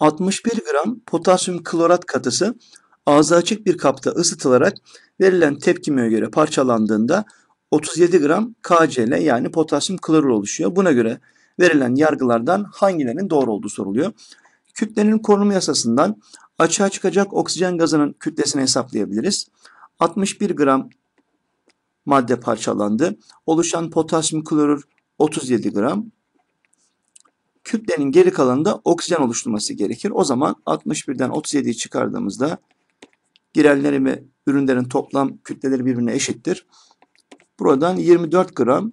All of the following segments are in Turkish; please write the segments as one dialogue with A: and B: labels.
A: 61 gram potasyum klorat katısı ağzı açık bir kapta ısıtılarak verilen tepkimeye göre parçalandığında 37 gram KCl yani potasyum klorür oluşuyor. Buna göre verilen yargılardan hangilerinin doğru olduğu soruluyor. Kütlenin korunumu yasasından açığa çıkacak oksijen gazının kütlesini hesaplayabiliriz. 61 gram madde parçalandı. Oluşan potasyum klorür 37 gram, kütlenin geri kalanında oksijen oluşturması gerekir. O zaman 61'den 37'yi çıkardığımızda girenlerin ve ürünlerin toplam kütleleri birbirine eşittir. Buradan 24 gram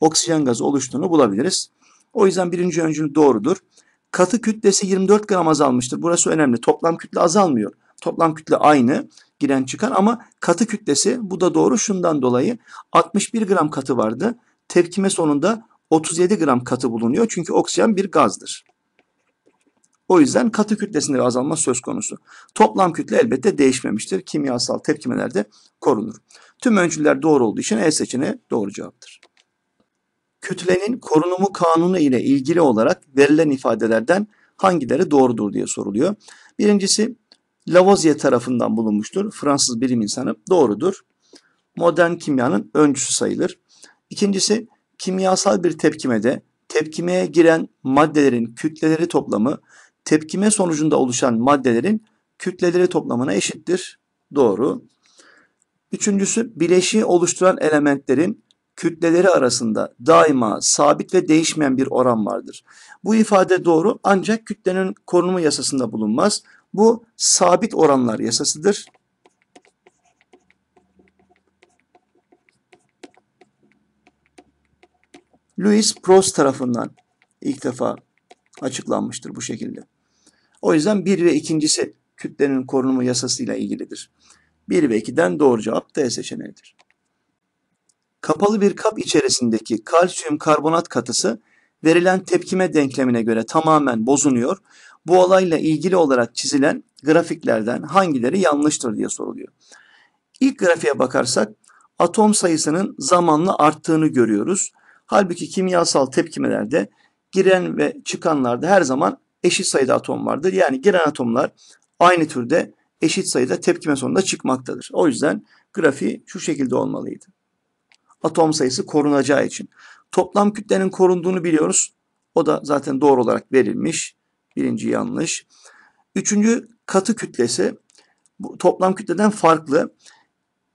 A: oksijen gazı oluştuğunu bulabiliriz. O yüzden birinci öncülü doğrudur. Katı kütlesi 24 gram azalmıştır. Burası önemli. Toplam kütle azalmıyor. Toplam kütle aynı giren çıkan ama katı kütlesi bu da doğru şundan dolayı 61 gram katı vardı. Tepkime sonunda 37 gram katı bulunuyor. Çünkü oksijen bir gazdır. O yüzden katı kütlesinde azalma söz konusu. Toplam kütle elbette değişmemiştir. Kimyasal tepkimelerde korunur. Tüm öncüler doğru olduğu için E seçeneği doğru cevaptır. Kütlenin korunumu kanunu ile ilgili olarak verilen ifadelerden hangileri doğrudur diye soruluyor. Birincisi Lavoisier tarafından bulunmuştur. Fransız bilim insanı doğrudur. Modern kimyanın öncüsü sayılır. İkincisi kimyasal bir tepkimede tepkimeye giren maddelerin kütleleri toplamı tepkime sonucunda oluşan maddelerin kütleleri toplamına eşittir. Doğru. Üçüncüsü bileşiği oluşturan elementlerin kütleleri arasında daima sabit ve değişmeyen bir oran vardır. Bu ifade doğru ancak kütlenin korunumu yasasında bulunmaz. Bu sabit oranlar yasasıdır. Louis Prost tarafından ilk defa açıklanmıştır bu şekilde. O yüzden bir ve ikincisi kütlenin korunumu yasasıyla ilgilidir. Bir ve ikiden doğru cevap D seçeneğidir. Kapalı bir kap içerisindeki kalsiyum karbonat katısı verilen tepkime denklemine göre tamamen bozunuyor. Bu olayla ilgili olarak çizilen grafiklerden hangileri yanlıştır diye soruluyor. İlk grafiğe bakarsak atom sayısının zamanla arttığını görüyoruz. Halbuki kimyasal tepkimelerde giren ve çıkanlarda her zaman eşit sayıda atom vardır. Yani giren atomlar aynı türde eşit sayıda tepkime sonunda çıkmaktadır. O yüzden grafiği şu şekilde olmalıydı. Atom sayısı korunacağı için. Toplam kütlenin korunduğunu biliyoruz. O da zaten doğru olarak verilmiş. Birinci yanlış. Üçüncü katı kütlesi bu toplam kütleden farklı.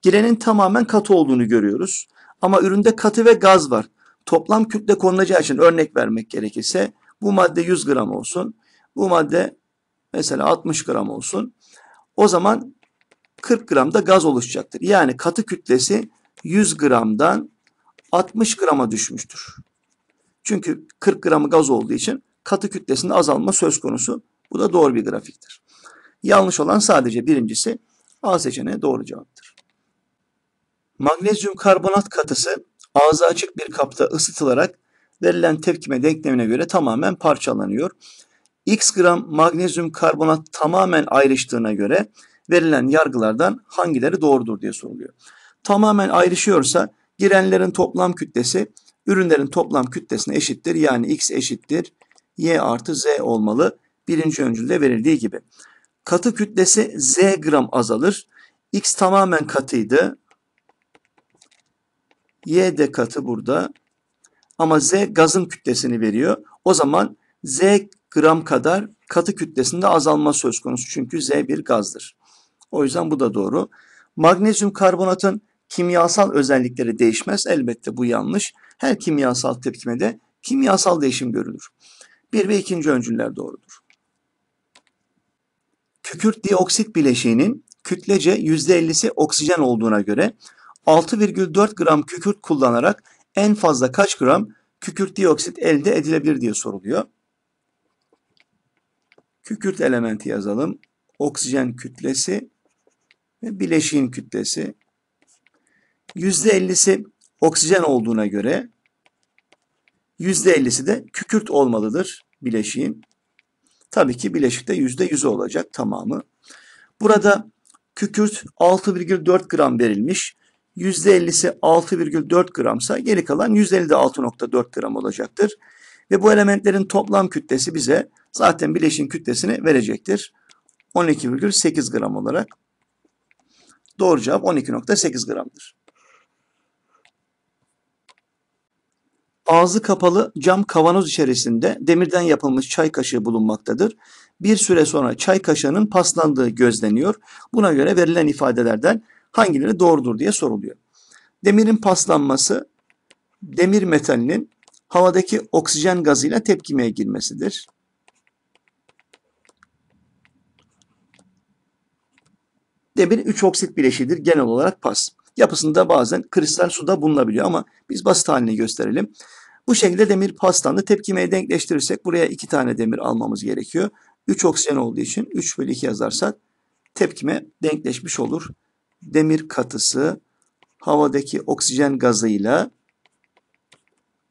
A: Girenin tamamen katı olduğunu görüyoruz. Ama üründe katı ve gaz var toplam kütle konulacağı için örnek vermek gerekirse bu madde 100 gram olsun. Bu madde mesela 60 gram olsun. O zaman 40 gram da gaz oluşacaktır. Yani katı kütlesi 100 gramdan 60 grama düşmüştür. Çünkü 40 gramı gaz olduğu için katı kütlesinde azalma söz konusu. Bu da doğru bir grafiktir. Yanlış olan sadece birincisi A seçeneği doğru cevaptır. Magnezyum karbonat katısı ağzı açık bir kapta ısıtılarak verilen tepkime denklemine göre tamamen parçalanıyor. X gram magnezyum karbonat tamamen ayrıştığına göre verilen yargılardan hangileri doğrudur diye soruluyor. Tamamen ayrışıyorsa girenlerin toplam kütlesi ürünlerin toplam kütlesine eşittir. Yani x eşittir y artı z olmalı. Birinci öncülde verildiği gibi. Katı kütlesi z gram azalır. X tamamen katıydı. Y de katı burada. Ama Z gazın kütlesini veriyor. O zaman Z gram kadar katı kütlesinde azalma söz konusu. Çünkü Z bir gazdır. O yüzden bu da doğru. Magnezyum karbonatın kimyasal özellikleri değişmez. Elbette bu yanlış. Her kimyasal tepkimede kimyasal değişim görülür. Bir ve ikinci öncüller doğrudur. Kükürt dioksit bileşiğinin kütlece %50'si oksijen olduğuna göre 6,4 gram kükürt kullanarak en fazla kaç gram kükürt dioksit elde edilebilir diye soruluyor. Kükürt elementi yazalım. Oksijen kütlesi ve bileşiğin kütlesi. %50'si oksijen olduğuna göre %50'si de kükürt olmalıdır bileşiğin. Tabii ki bileşikte %100 olacak tamamı. Burada kükürt 6,4 gram verilmiş. %50'si 6,4 gramsa geri kalan %50 de 6,4 gram olacaktır. Ve bu elementlerin toplam kütlesi bize zaten bileşin kütlesini verecektir. 12,8 gram olarak. Doğru cevap 12,8 gramdır. Ağzı kapalı cam kavanoz içerisinde demirden yapılmış çay kaşığı bulunmaktadır. Bir süre sonra çay kaşığının paslandığı gözleniyor. Buna göre verilen ifadelerden hangileri doğrudur diye soruluyor. Demirin paslanması demir metalinin havadaki oksijen gazıyla tepkimeye girmesidir. Demir 3 oksit bileşidir genel olarak pas. Yapısında bazen kristal suda bulunabiliyor ama biz basit halini gösterelim. Bu şekilde demir paslandı. Tepkimeye denkleştirirsek buraya 2 tane demir almamız gerekiyor. 3 oksijen olduğu için 3 bölü 2 yazarsak tepkime denkleşmiş olur demir katısı havadaki oksijen gazıyla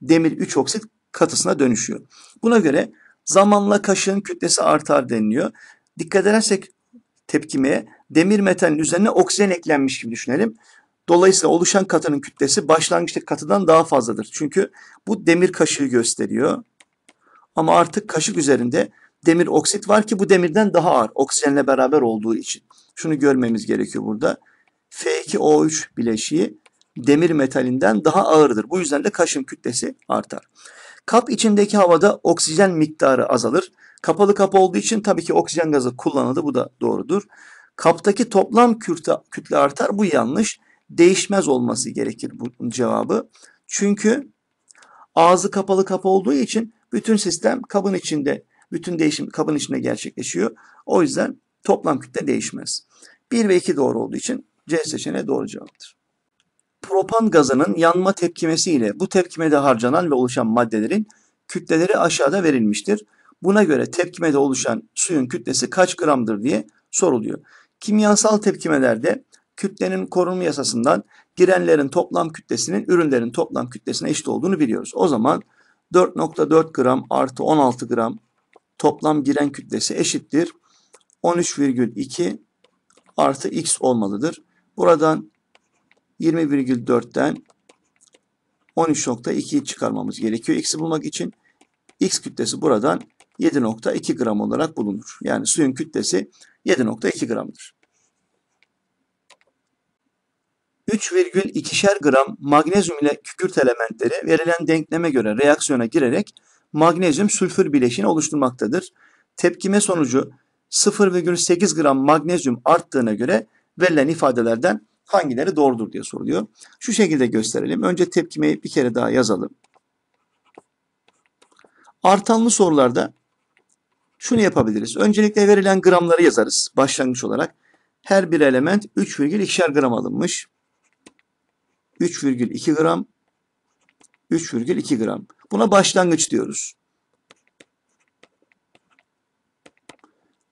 A: demir 3 oksit katısına dönüşüyor. Buna göre zamanla kaşığın kütlesi artar deniliyor. Dikkat edersek tepkimeye demir metalin üzerine oksijen eklenmiş gibi düşünelim. Dolayısıyla oluşan katının kütlesi başlangıçtaki katıdan daha fazladır. Çünkü bu demir kaşığı gösteriyor. Ama artık kaşık üzerinde demir oksit var ki bu demirden daha ağır oksijenle beraber olduğu için. Şunu görmemiz gerekiyor burada. F2O3 bileşiği demir metalinden daha ağırdır. Bu yüzden de kaşım kütlesi artar. Kap içindeki havada oksijen miktarı azalır. Kapalı kap olduğu için tabii ki oksijen gazı kullanıldı. Bu da doğrudur. Kaptaki toplam kütle, kütle artar. Bu yanlış. Değişmez olması gerekir bu cevabı. Çünkü ağzı kapalı kap olduğu için bütün sistem kabın içinde, bütün değişim kabın içinde gerçekleşiyor. O yüzden toplam kütle değişmez. 1 ve 2 doğru olduğu için C seçeneği doğru cevaptır. Propan gazının yanma tepkimesiyle bu tepkimede harcanan ve oluşan maddelerin kütleleri aşağıda verilmiştir. Buna göre tepkimede oluşan suyun kütlesi kaç gramdır diye soruluyor. Kimyasal tepkimelerde kütlenin korunma yasasından girenlerin toplam kütlesinin ürünlerin toplam kütlesine eşit olduğunu biliyoruz. O zaman 4.4 gram artı 16 gram toplam giren kütlesi eşittir. 13,2 artı x olmalıdır. Buradan 20,4'ten 13.2'yi çıkarmamız gerekiyor. X'i bulmak için X kütlesi buradan 7.2 gram olarak bulunur. Yani suyun kütlesi 7.2 gramdır. 3,2'şer gram magnezyum ile kükürt elementleri verilen denkleme göre reaksiyona girerek magnezyum sülfür bileşini oluşturmaktadır. Tepkime sonucu 0,8 gram magnezyum arttığına göre verilen ifadelerden hangileri doğrudur diye soruluyor. Şu şekilde gösterelim. Önce tepkimi bir kere daha yazalım. Artanlı sorularda şunu yapabiliriz. Öncelikle verilen gramları yazarız başlangıç olarak. Her bir element 3,2 gram alınmış. 3,2 gram 3,2 gram. Buna başlangıç diyoruz.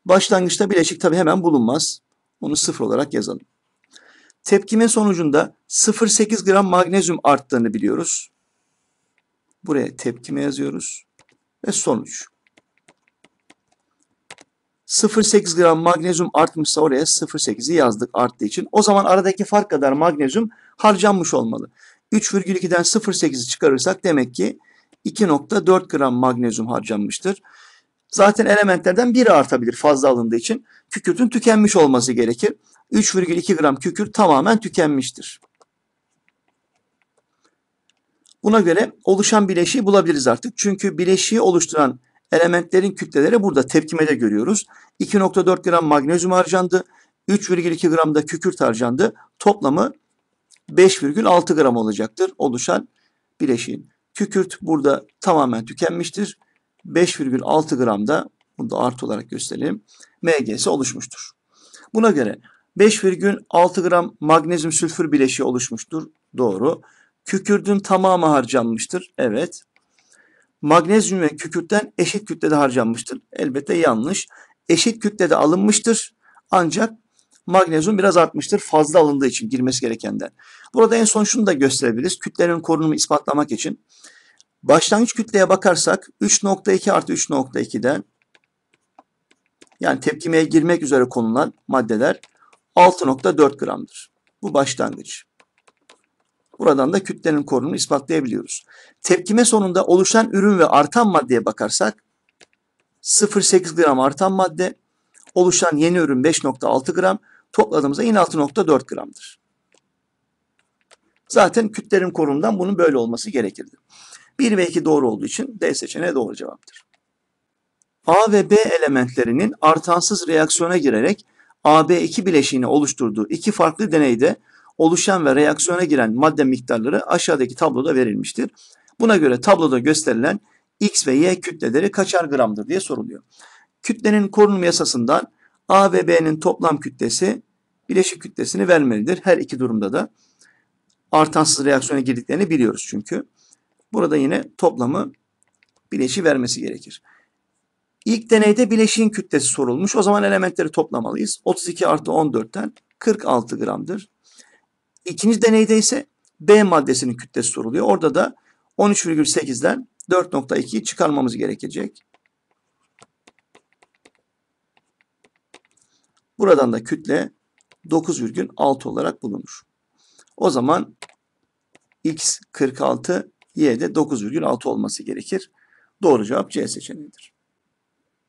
A: Başlangıçta bileşik tabi hemen bulunmaz. Bunu sıfır olarak yazalım. Tepkime sonucunda 0,8 gram magnezyum arttığını biliyoruz. Buraya tepkime yazıyoruz. Ve sonuç. 0,8 gram magnezyum artmışsa oraya 0,8'i yazdık arttığı için. O zaman aradaki fark kadar magnezyum harcanmış olmalı. 3,2'den 0,8'i çıkarırsak demek ki 2,4 gram magnezyum harcanmıştır. Zaten elementlerden biri artabilir fazla alındığı için. Kükürtün tükenmiş olması gerekir. 3,2 gram kükürt tamamen tükenmiştir. Buna göre oluşan bileşiği bulabiliriz artık. Çünkü bileşiği oluşturan elementlerin kütleleri burada tepkimede görüyoruz. 2.4 gram magnezyum harcandı. 3,2 gram da kükürt harcandı. Toplamı 5,6 gram olacaktır oluşan bileşiğin. Kükürt burada tamamen tükenmiştir. 5,6 gramda bunu da artı olarak gösterelim. MGS oluşmuştur. Buna göre 5,6 gram magnezyum sülfür bileşiği oluşmuştur. Doğru. Kükürdün tamamı harcanmıştır. Evet. Magnezyum ve kükürtten eşit kütlede harcanmıştır. Elbette yanlış. Eşit kütlede alınmıştır. Ancak magnezyum biraz artmıştır fazla alındığı için girmesi gerekenden. Burada en son şunu da gösterebiliriz. Kütlenin korunumu ispatlamak için Başlangıç kütleye bakarsak 3.2 artı 3.2'den yani tepkimeye girmek üzere konulan maddeler 6.4 gramdır. Bu başlangıç. Buradan da kütlenin korunumunu ispatlayabiliyoruz. Tepkime sonunda oluşan ürün ve artan maddeye bakarsak 0.8 gram artan madde, oluşan yeni ürün 5.6 gram, topladığımızda yine 6.4 gramdır. Zaten kütlerin korunumdan bunun böyle olması gerekirdi. 1 ve 2 doğru olduğu için D seçeneği doğru cevaptır. A ve B elementlerinin artansız reaksiyona girerek AB2 bileşiğini oluşturduğu iki farklı deneyde oluşan ve reaksiyona giren madde miktarları aşağıdaki tabloda verilmiştir. Buna göre tabloda gösterilen X ve Y kütleleri kaçar gramdır diye soruluyor. Kütlenin korunum yasasından A ve B'nin toplam kütlesi bileşik kütlesini vermelidir her iki durumda da. Artansız reaksiyona girdiklerini biliyoruz çünkü. Burada yine toplamı bileşi vermesi gerekir. İlk deneyde bileşiğin kütlesi sorulmuş. O zaman elementleri toplamalıyız. 32 artı 14'ten 46 gramdır. İkinci deneyde ise B maddesinin kütlesi soruluyor. Orada da 13,8'den 4.2'yi çıkarmamız gerekecek. Buradan da kütle 9,6 olarak bulunur. O zaman x 46 Y'de 9,6 olması gerekir. Doğru cevap C seçeneğidir.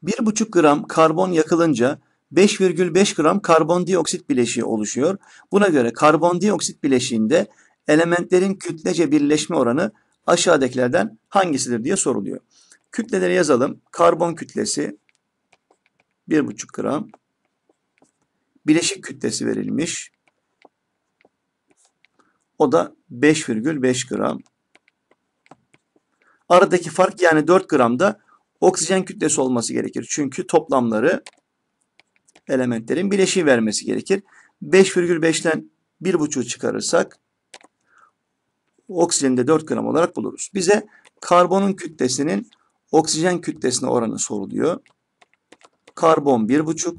A: 1,5 gram karbon yakılınca 5,5 gram karbondioksit bileşiği oluşuyor. Buna göre karbondioksit bileşiğinde elementlerin kütlece birleşme oranı aşağıdakilerden hangisidir diye soruluyor. Kütleleri yazalım. Karbon kütlesi 1,5 gram. Bileşik kütlesi verilmiş. O da 5,5 gram. Aradaki fark yani 4 gramda oksijen kütlesi olması gerekir. Çünkü toplamları elementlerin bileşiği vermesi gerekir. 5,5'ten 1,5'u çıkarırsak oksijeni de 4 gram olarak buluruz. Bize karbonun kütlesinin oksijen kütlesine oranı soruluyor. Karbon 1,5,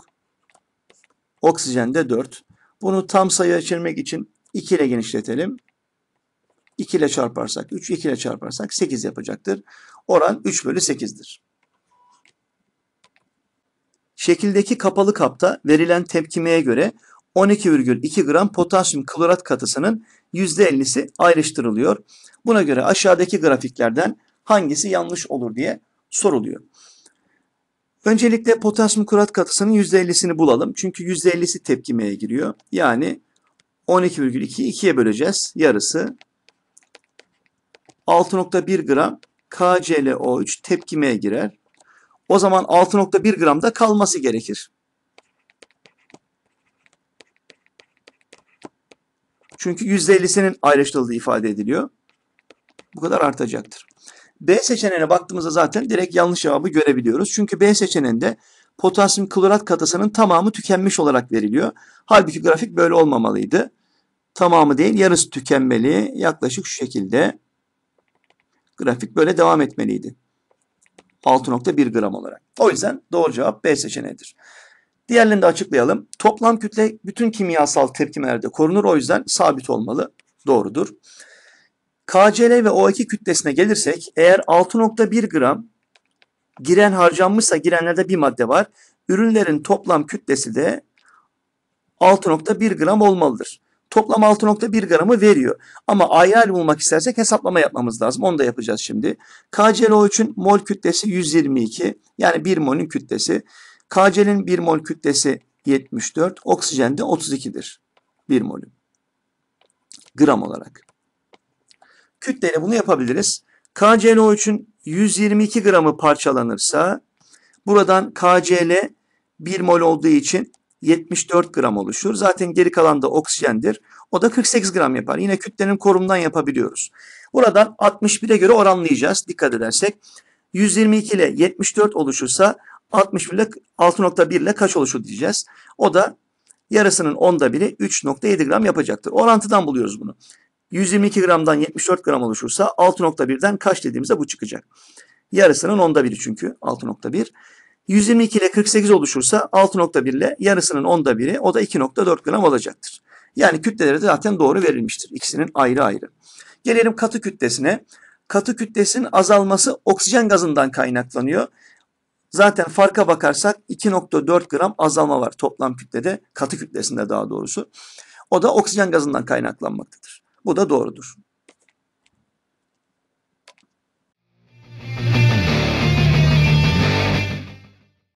A: oksijen de 4. Bunu tam sayıya çevirmek için 2 ile genişletelim. 2 ile çarparsak 3, 2 ile çarparsak 8 yapacaktır. Oran 3 bölü 8'dir. Şekildeki kapalı kapta verilen tepkimeye göre 12,2 gram potasyum klorat katısının %50'si ayrıştırılıyor. Buna göre aşağıdaki grafiklerden hangisi yanlış olur diye soruluyor. Öncelikle potasyum klorat katısının %50'sini bulalım. Çünkü %50'si tepkimeye giriyor. Yani 12,2'yi 2'ye böleceğiz. Yarısı 6.1 gram KClO3 tepkimeye girer. O zaman 6.1 gram da kalması gerekir. Çünkü %50'sinin ayrıştırıldığı ifade ediliyor. Bu kadar artacaktır. B seçeneğine baktığımızda zaten direkt yanlış cevabı görebiliyoruz. Çünkü B seçeneğinde potasyum klorat katısının tamamı tükenmiş olarak veriliyor. Halbuki grafik böyle olmamalıydı. Tamamı değil yarısı tükenmeli. Yaklaşık şu şekilde. Grafik böyle devam etmeliydi. 6.1 gram olarak. O yüzden doğru cevap B seçeneğidir. Diğerlerini de açıklayalım. Toplam kütle bütün kimyasal tepkimelerde korunur. O yüzden sabit olmalı. Doğrudur. KCl ve O2 kütlesine gelirsek eğer 6.1 gram giren harcanmışsa girenlerde bir madde var. Ürünlerin toplam kütlesi de 6.1 gram olmalıdır toplam 6.1 gramı veriyor. Ama ayar bulmak istersek hesaplama yapmamız lazım. Onu da yapacağız şimdi. kclo 3ün mol kütlesi 122. Yani 1 molün kütlesi. KCl'in 1 mol kütlesi 74. Oksijen de 32'dir. 1 molü. Gram olarak. Kütleyle bunu yapabiliriz. kclo 3ün 122 gramı parçalanırsa buradan KCl 1 mol olduğu için 74 gram oluşur. Zaten geri kalan da oksijendir. O da 48 gram yapar. Yine kütlenin korumdan yapabiliyoruz. Buradan 61'e göre oranlayacağız. Dikkat edersek 122 ile 74 oluşursa 61 ile 6.1 ile kaç oluşur diyeceğiz. O da yarısının onda biri 3.7 gram yapacaktır. Orantıdan buluyoruz bunu. 122 gramdan 74 gram oluşursa 6.1'den kaç dediğimizde bu çıkacak. Yarısının onda biri çünkü 6.1. 122 ile 48 oluşursa 6.1 ile yarısının 10'da biri o da 2.4 gram olacaktır. Yani kütleleri de zaten doğru verilmiştir. İkisinin ayrı ayrı. Gelelim katı kütlesine. Katı kütlesinin azalması oksijen gazından kaynaklanıyor. Zaten farka bakarsak 2.4 gram azalma var toplam kütlede, katı kütlesinde daha doğrusu. O da oksijen gazından kaynaklanmaktadır. Bu da doğrudur.